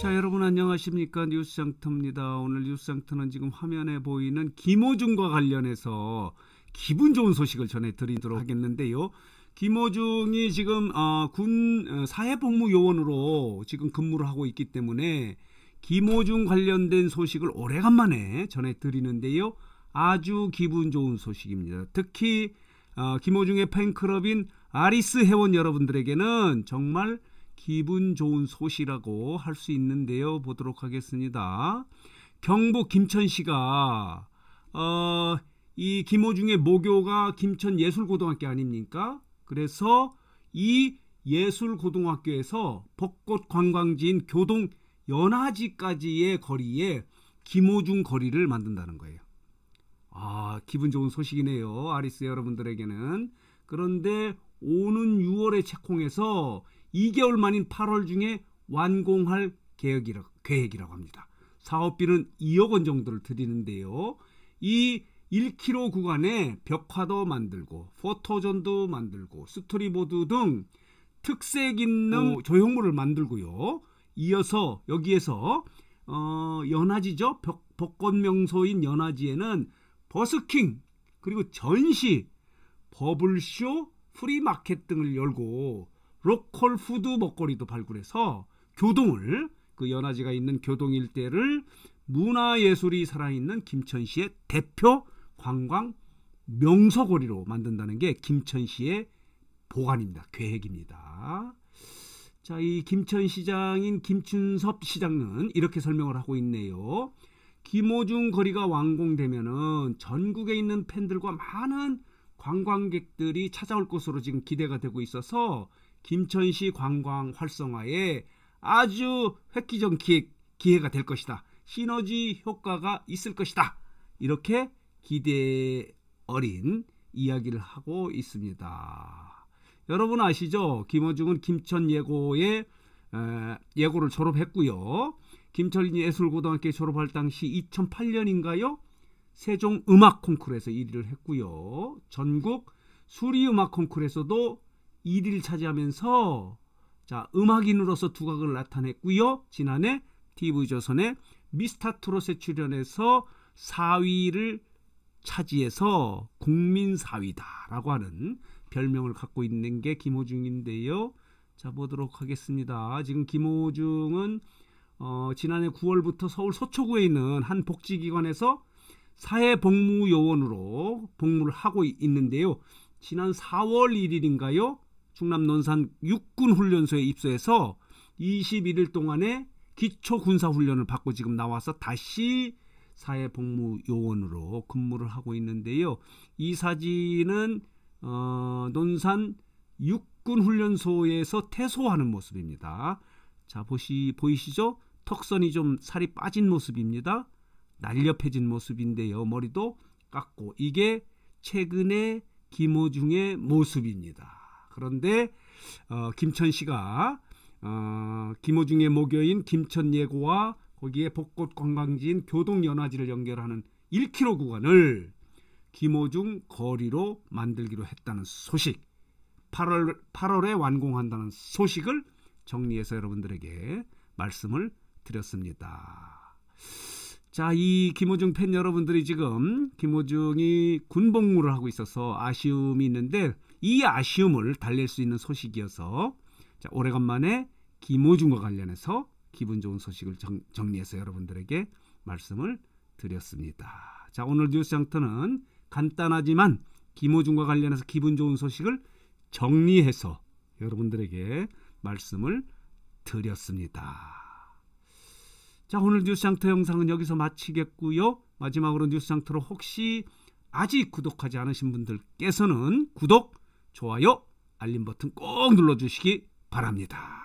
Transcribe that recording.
자, 여러분 안녕하십니까? 뉴스장터입니다. 오늘 뉴스장터는 지금 화면에 보이는 김호중과 관련해서 기분 좋은 소식을 전해드리도록 하겠는데요. 김호중이 지금 어, 군 어, 사회복무요원으로 지금 근무를 하고 있기 때문에 김호중 관련된 소식을 오래간만에 전해드리는데요. 아주 기분 좋은 소식입니다. 특히 어, 김호중의 팬클럽인 아리스 회원 여러분들에게는 정말 기분 좋은 소식이라고 할 수 있는데요. 보도록 하겠습니다. 경북 김천시가 어, 이 김호중의 모교가 김천 예술고등학교 아닙니까? 그래서 이 예술고등학교에서 벚꽃 관광지인 교동 연화지까지의 거리에 김호중 거리를 만든다는 거예요. 아, 기분 좋은 소식이네요. 아리스 여러분들에게는. 그런데 오는 6월에 책콩에서 2개월 만인 8월 중에 완공할 계획이라, 계획이라고 합니다. 사업비는 2억 원 정도를 드리는데요이 1km 구간에 벽화도 만들고 포토존도 만들고 스토리보드 등 특색 있는 오. 조형물을 만들고요. 이어서 여기에서 어, 연화지죠. 벽, 복권 명소인 연화지에는 버스킹 그리고 전시, 버블쇼, 프리마켓 등을 열고 로컬 푸드 먹거리도 발굴해서 교동을 그 연화지가 있는 교동 일대를 문화예술이 살아있는 김천시의 대표 관광 명소거리로 만든다는 게 김천시의 보관입니다. 계획입니다. 자, 이 김천시장인 김춘섭 시장은 이렇게 설명을 하고 있네요. 김호중 거리가 완공되면은 전국에 있는 팬들과 많은 관광객들이 찾아올 것으로 지금 기대가 되고 있어서 김천시 관광 활성화에 아주 획기적 인 기회가 될 것이다. 시너지 효과가 있을 것이다. 이렇게 기대 어린 이야기를 하고 있습니다. 여러분 아시죠? 김어중은 김천 예고 에, 예고를 졸업했고요. 김천예술고등학교 졸업할 당시 2008년인가요? 세종 음악 콩쿠르에서 1위를 했고요. 전국 수리 음악 콩쿠르에서도 1위를 차지하면서 자 음악인으로서 두각을 나타냈고요. 지난해 TV조선의 미스터트롯에 출연해서 4위를 차지해서 국민사위다라고 하는 별명을 갖고 있는 게 김호중인데요. 자 보도록 하겠습니다. 지금 김호중은 어, 지난해 9월부터 서울 서초구에 있는 한 복지기관에서 사회복무요원으로 복무를 하고 있는데요. 지난 4월 1일인가요? 충남 논산 육군 훈련소에 입소해서 21일 동안에 기초 군사 훈련을 받고 지금 나와서 다시 사회 복무 요원으로 근무를 하고 있는데요. 이 사진은 어, 논산 육군 훈련소에서 퇴소하는 모습입니다. 자, 보시 보이시죠? 턱선이 좀 살이 빠진 모습입니다. 날렵해진 모습인데요. 머리도 깎고 이게 최근에 김호중의 모습입니다. 그런데 어, 김천 씨가 어, 김호중의 모교인 김천 예고와 거기에 벚꽃 관광지인 교동연화지를 연결하는 1km 구간을 김호중 거리로 만들기로 했다는 소식 8월, 8월에 완공한다는 소식을 정리해서 여러분들에게 말씀을 드렸습니다. 자, 이 김호중 팬 여러분들이 지금 김호중이 군복무를 하고 있어서 아쉬움이 있는데 이 아쉬움을 달랠 수 있는 소식이어서 자, 오래간만에 김호중과 관련해서 기분 좋은 소식을 정, 정리해서 여러분들에게 말씀을 드렸습니다. 자, 오늘 뉴스 장터는 간단하지만 김호중과 관련해서 기분 좋은 소식을 정리해서 여러분들에게 말씀을 드렸습니다. 자, 오늘 뉴스 장터 영상은 여기서 마치겠고요. 마지막으로 뉴스 장터로 혹시 아직 구독하지 않으신 분들께서는 구독 좋아요, 알림 버튼 꼭 눌러주시기 바랍니다.